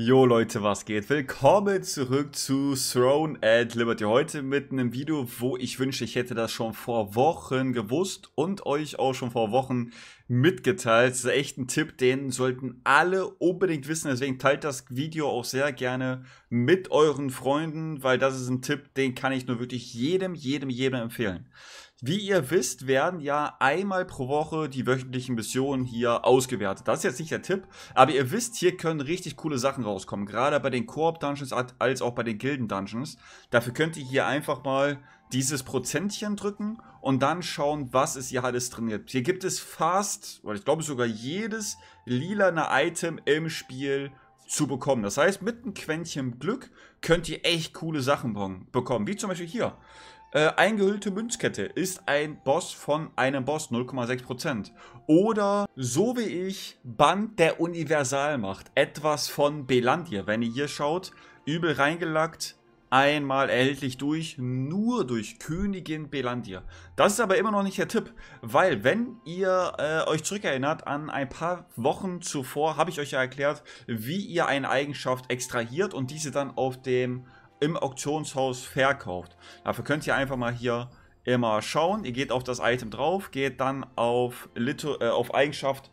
Jo Leute, was geht? Willkommen zurück zu Throne at Liberty. Heute mit einem Video, wo ich wünsche, ich hätte das schon vor Wochen gewusst und euch auch schon vor Wochen mitgeteilt. Das ist echt ein Tipp, den sollten alle unbedingt wissen. Deswegen teilt das Video auch sehr gerne mit euren Freunden, weil das ist ein Tipp, den kann ich nur wirklich jedem, jedem, jedem empfehlen. Wie ihr wisst, werden ja einmal pro Woche die wöchentlichen Missionen hier ausgewertet. Das ist jetzt nicht der Tipp, aber ihr wisst, hier können richtig coole Sachen rauskommen. Gerade bei den Koop-Dungeons als auch bei den Gilden-Dungeons. Dafür könnt ihr hier einfach mal dieses Prozentchen drücken und dann schauen, was ist hier alles drin. Gibt. Hier gibt es fast, weil ich glaube sogar jedes lilane Item im Spiel zu bekommen. Das heißt, mit einem Quäntchen Glück könnt ihr echt coole Sachen bekommen. Wie zum Beispiel hier. Äh, eingehüllte Münzkette ist ein Boss von einem Boss, 0,6%. Oder so wie ich, Band der Universalmacht. Etwas von Belandia. Wenn ihr hier schaut, übel reingelackt, einmal endlich durch, nur durch Königin Belandir. Das ist aber immer noch nicht der Tipp, weil wenn ihr äh, euch zurückerinnert an ein paar Wochen zuvor, habe ich euch ja erklärt, wie ihr eine Eigenschaft extrahiert und diese dann auf dem im Auktionshaus verkauft. Dafür könnt ihr einfach mal hier immer schauen. Ihr geht auf das Item drauf, geht dann auf, Lito, äh, auf Eigenschaft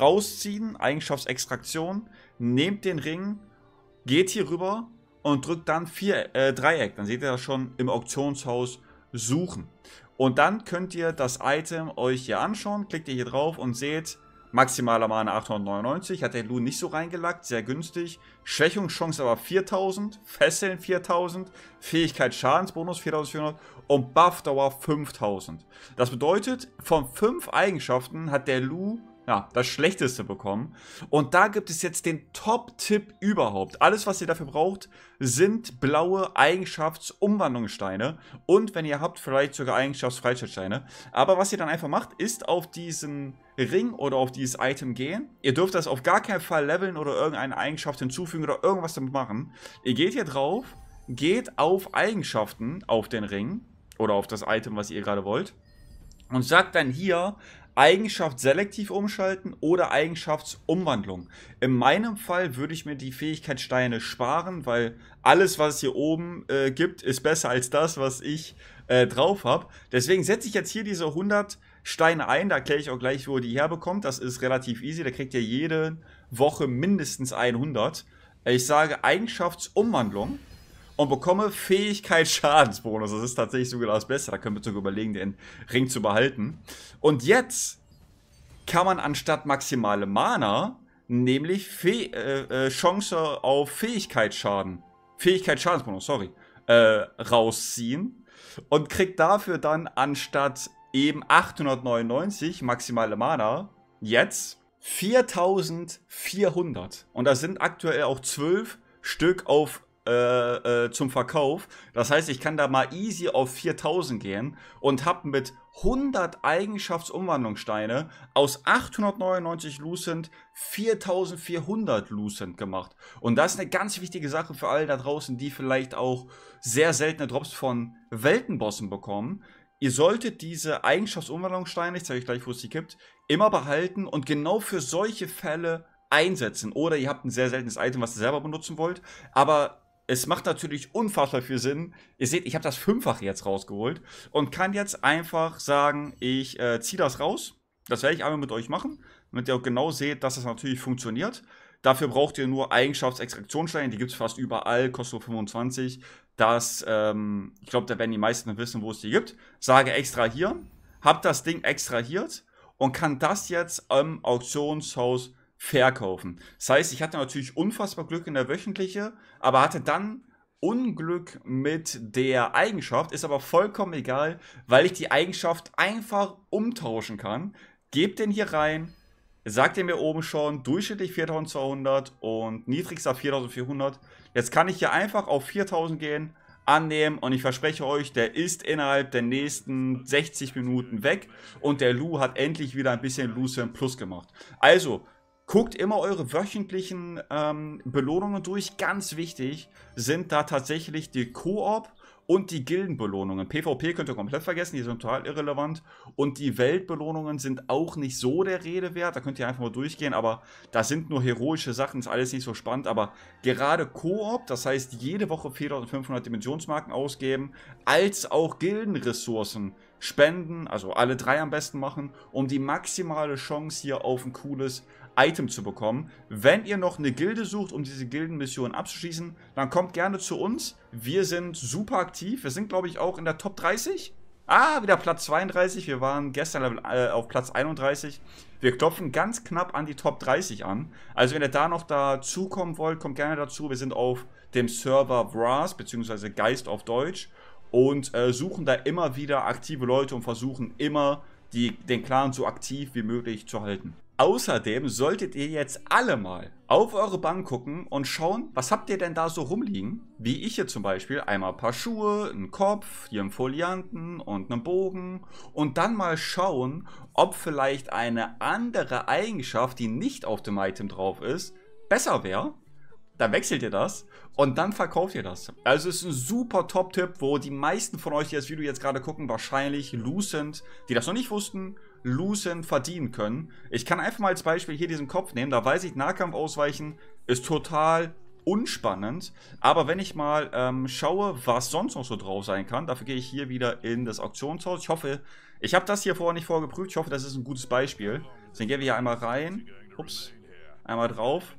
rausziehen, Eigenschaftsextraktion, nehmt den Ring, geht hier rüber und drückt dann vier, äh, Dreieck. Dann seht ihr das schon im Auktionshaus suchen. Und dann könnt ihr das Item euch hier anschauen. Klickt ihr hier drauf und seht, maximaler Mana 899. Hat der Lu nicht so reingelackt, sehr günstig. Schwächungschance aber 4000. Fesseln 4000. Fähigkeit Schadensbonus 4400. Und Buffdauer 5000. Das bedeutet, von fünf Eigenschaften hat der Lu ja, das Schlechteste bekommen. Und da gibt es jetzt den Top-Tipp überhaupt. Alles, was ihr dafür braucht, sind blaue Eigenschaftsumwandlungssteine und wenn ihr habt, vielleicht sogar Eigenschaftsfreischaltsteine. Aber was ihr dann einfach macht, ist auf diesen Ring oder auf dieses Item gehen. Ihr dürft das auf gar keinen Fall leveln oder irgendeine Eigenschaft hinzufügen oder irgendwas damit machen. Ihr geht hier drauf, geht auf Eigenschaften auf den Ring oder auf das Item, was ihr gerade wollt und sagt dann hier Eigenschaft selektiv umschalten oder Eigenschaftsumwandlung. In meinem Fall würde ich mir die Fähigkeitssteine sparen, weil alles, was es hier oben äh, gibt, ist besser als das, was ich äh, drauf habe. Deswegen setze ich jetzt hier diese 100 Steine ein. Da erkläre ich auch gleich, wo ihr die herbekommt. Das ist relativ easy. Da kriegt ihr jede Woche mindestens 100. Ich sage Eigenschaftsumwandlung und bekomme Fähigkeit Schadensbonus. Das ist tatsächlich sogar das Beste. Da können wir sogar überlegen, den Ring zu behalten. Und jetzt kann man anstatt maximale Mana nämlich Fe äh, äh, Chance auf Fähigkeitsschaden, Fähigkeitsschadensbonus, sorry, äh, rausziehen und kriegt dafür dann anstatt eben 899 maximale Mana jetzt 4400. Und das sind aktuell auch 12 Stück auf äh, äh, zum Verkauf. Das heißt, ich kann da mal easy auf 4000 gehen und habe mit 100 Eigenschaftsumwandlungssteine aus 899 Lucent 4400 Lucent gemacht. Und das ist eine ganz wichtige Sache für alle da draußen, die vielleicht auch sehr seltene Drops von Weltenbossen bekommen. Ihr solltet diese Eigenschaftsumwandlungssteine, ich zeige euch gleich, wo es die gibt, immer behalten und genau für solche Fälle einsetzen. Oder ihr habt ein sehr seltenes Item, was ihr selber benutzen wollt, aber es macht natürlich unfassbar viel Sinn. Ihr seht, ich habe das Fünffache jetzt rausgeholt und kann jetzt einfach sagen, ich äh, ziehe das raus. Das werde ich einmal mit euch machen, damit ihr auch genau seht, dass das natürlich funktioniert. Dafür braucht ihr nur Eigenschaftsextraktionssteine, die gibt es fast überall, kostet 25. Das, ähm, ich glaube, da werden die meisten wissen, wo es die gibt. Sage extrahieren, hab das Ding extrahiert und kann das jetzt im Auktionshaus verkaufen. Das heißt, ich hatte natürlich unfassbar Glück in der Wöchentliche, aber hatte dann Unglück mit der Eigenschaft, ist aber vollkommen egal, weil ich die Eigenschaft einfach umtauschen kann. Gebt den hier rein, sagt ihr mir oben schon, durchschnittlich 4200 und niedrigster 4400. Jetzt kann ich hier einfach auf 4000 gehen, annehmen und ich verspreche euch, der ist innerhalb der nächsten 60 Minuten weg und der Lu hat endlich wieder ein bisschen Lucerne Plus gemacht. Also, Guckt immer eure wöchentlichen ähm, Belohnungen durch. Ganz wichtig sind da tatsächlich die Koop und die Gildenbelohnungen. PvP könnt ihr komplett vergessen, die sind total irrelevant. Und die Weltbelohnungen sind auch nicht so der Rede wert. Da könnt ihr einfach mal durchgehen, aber da sind nur heroische Sachen, ist alles nicht so spannend. Aber gerade Koop, das heißt jede Woche 4500 Dimensionsmarken ausgeben, als auch Gildenressourcen spenden, also alle drei am besten machen, um die maximale Chance hier auf ein cooles Item zu bekommen. Wenn ihr noch eine Gilde sucht, um diese Gildenmission abzuschließen, dann kommt gerne zu uns. Wir sind super aktiv. Wir sind, glaube ich, auch in der Top 30. Ah, wieder Platz 32. Wir waren gestern äh, auf Platz 31. Wir klopfen ganz knapp an die Top 30 an. Also wenn ihr da noch dazukommen wollt, kommt gerne dazu. Wir sind auf dem Server Vras, beziehungsweise Geist auf Deutsch und äh, suchen da immer wieder aktive Leute und versuchen immer die, den Clan so aktiv wie möglich zu halten. Außerdem solltet ihr jetzt alle mal auf eure Bank gucken und schauen, was habt ihr denn da so rumliegen? Wie ich hier zum Beispiel einmal ein paar Schuhe, einen Kopf, hier einen Folianten und einen Bogen und dann mal schauen, ob vielleicht eine andere Eigenschaft, die nicht auf dem Item drauf ist, besser wäre dann wechselt ihr das und dann verkauft ihr das. Also es ist ein super Top-Tipp, wo die meisten von euch, die das Video jetzt gerade gucken, wahrscheinlich Lucent, die das noch nicht wussten, Lucent verdienen können. Ich kann einfach mal als Beispiel hier diesen Kopf nehmen, da weiß ich, Nahkampf ausweichen ist total unspannend. Aber wenn ich mal ähm, schaue, was sonst noch so drauf sein kann, dafür gehe ich hier wieder in das Auktionshaus. Ich hoffe, ich habe das hier vorher nicht vorgeprüft. Ich hoffe, das ist ein gutes Beispiel. Deswegen gehen wir hier einmal rein. Ups. Einmal drauf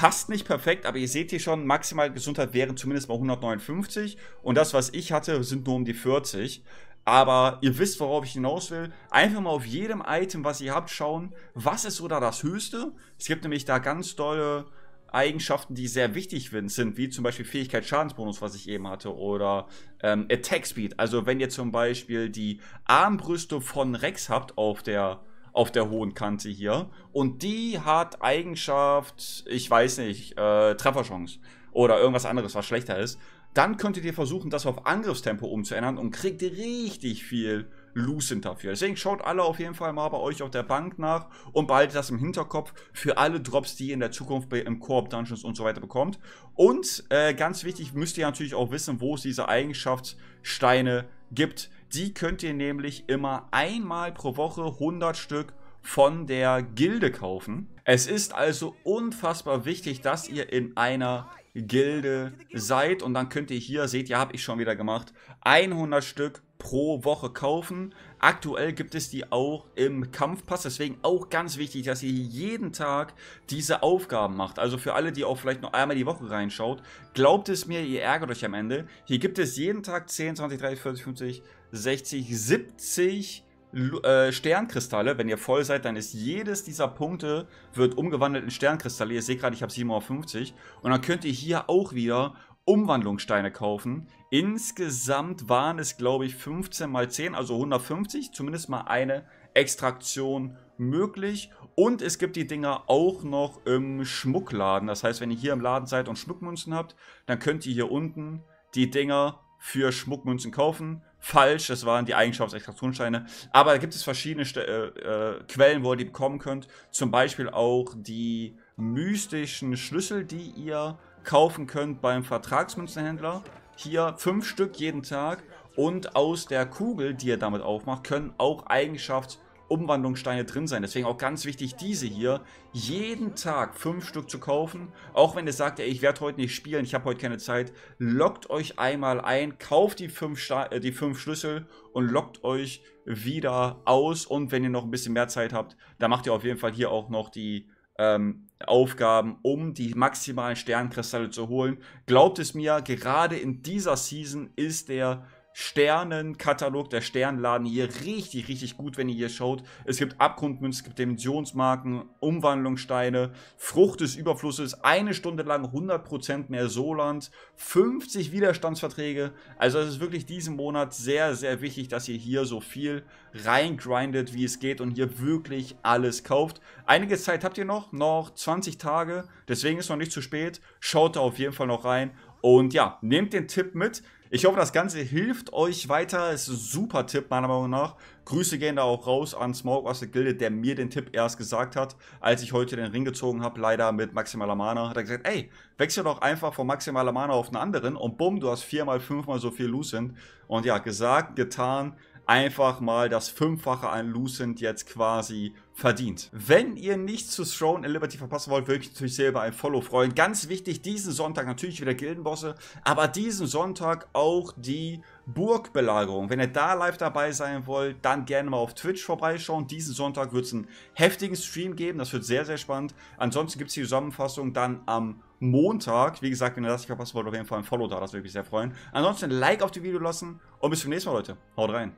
passt nicht perfekt, aber ihr seht hier schon, maximal Gesundheit wären zumindest mal 159 und das, was ich hatte, sind nur um die 40. Aber ihr wisst, worauf ich hinaus will. Einfach mal auf jedem Item, was ihr habt, schauen, was ist so da das Höchste. Es gibt nämlich da ganz tolle Eigenschaften, die sehr wichtig sind, wie zum Beispiel Fähigkeit Schadensbonus, was ich eben hatte, oder ähm, Attack Speed. Also wenn ihr zum Beispiel die Armbrüste von Rex habt auf der auf der hohen Kante hier. Und die hat Eigenschaft, ich weiß nicht, äh, Trefferchance oder irgendwas anderes, was schlechter ist. Dann könntet ihr versuchen, das auf Angriffstempo umzuändern und kriegt richtig viel Lucent dafür. Deswegen schaut alle auf jeden Fall mal bei euch auf der Bank nach und behaltet das im Hinterkopf für alle Drops, die ihr in der Zukunft im Koop Dungeons und so weiter bekommt. Und äh, ganz wichtig, müsst ihr natürlich auch wissen, wo es diese Eigenschaftssteine gibt. Die könnt ihr nämlich immer einmal pro Woche 100 Stück von der Gilde kaufen. Es ist also unfassbar wichtig, dass ihr in einer Gilde seid und dann könnt ihr hier, seht ihr, habe ich schon wieder gemacht, 100 Stück pro Woche kaufen. Aktuell gibt es die auch im Kampfpass, deswegen auch ganz wichtig, dass ihr jeden Tag diese Aufgaben macht. Also für alle, die auch vielleicht nur einmal die Woche reinschaut, glaubt es mir, ihr ärgert euch am Ende. Hier gibt es jeden Tag 10, 20, 30, 40, 50, 60, 70 äh, Sternkristalle. Wenn ihr voll seid, dann ist jedes dieser Punkte wird umgewandelt in Sternkristalle. Ihr seht gerade, ich habe 750. Und dann könnt ihr hier auch wieder Umwandlungssteine kaufen. Insgesamt waren es, glaube ich, 15 mal 10, also 150. Zumindest mal eine Extraktion möglich. Und es gibt die Dinger auch noch im Schmuckladen. Das heißt, wenn ihr hier im Laden seid und Schmuckmünzen habt, dann könnt ihr hier unten die Dinger für Schmuckmünzen kaufen falsch, das waren die Eigenschaftsextraktionssteine. Aber da gibt es verschiedene St äh, äh, Quellen, wo ihr die bekommen könnt. Zum Beispiel auch die mystischen Schlüssel, die ihr kaufen könnt beim Vertragsmünzenhändler. Hier fünf Stück jeden Tag. Und aus der Kugel, die ihr damit aufmacht, können auch Eigenschaftsextraktionssteine Umwandlungssteine drin sein. Deswegen auch ganz wichtig, diese hier jeden Tag fünf Stück zu kaufen. Auch wenn ihr sagt, ey, ich werde heute nicht spielen, ich habe heute keine Zeit. Lockt euch einmal ein, kauft die fünf, äh, die fünf Schlüssel und lockt euch wieder aus. Und wenn ihr noch ein bisschen mehr Zeit habt, dann macht ihr auf jeden Fall hier auch noch die ähm, Aufgaben, um die maximalen Sternkristalle zu holen. Glaubt es mir, gerade in dieser Season ist der Sternenkatalog der Sternladen hier richtig, richtig gut, wenn ihr hier schaut. Es gibt Abgrundmünzen, es gibt Dimensionsmarken, Umwandlungssteine, Frucht des Überflusses, eine Stunde lang 100% mehr Soland, 50 Widerstandsverträge. Also es ist wirklich diesen Monat sehr, sehr wichtig, dass ihr hier so viel reingrindet, wie es geht und hier wirklich alles kauft. Einige Zeit habt ihr noch, noch 20 Tage, deswegen ist noch nicht zu spät. Schaut da auf jeden Fall noch rein und ja, nehmt den Tipp mit. Ich hoffe, das Ganze hilft euch weiter. Ist ein super Tipp, meiner Meinung nach. Grüße gehen da auch raus an Smoke aus der Gilde, der mir den Tipp erst gesagt hat, als ich heute den Ring gezogen habe, leider mit maximaler Mana. Hat er gesagt, ey, wechsel doch einfach von maximaler Mana auf einen anderen und bumm, du hast viermal, fünfmal so viel Lucent. Und ja, gesagt, getan, einfach mal das Fünffache an Lucent jetzt quasi verdient. Wenn ihr nichts zu Throne and Liberty verpassen wollt, würde ich natürlich sehr über ein Follow freuen. Ganz wichtig, diesen Sonntag natürlich wieder Gildenbosse, aber diesen Sonntag auch die Burgbelagerung. Wenn ihr da live dabei sein wollt, dann gerne mal auf Twitch vorbeischauen. Diesen Sonntag wird es einen heftigen Stream geben, das wird sehr, sehr spannend. Ansonsten gibt es die Zusammenfassung dann am Montag. Wie gesagt, wenn ihr das nicht verpassen wollt, auf jeden Fall ein Follow da, das würde mich sehr freuen. Ansonsten ein Like auf die Video lassen und bis zum nächsten Mal, Leute. Haut rein.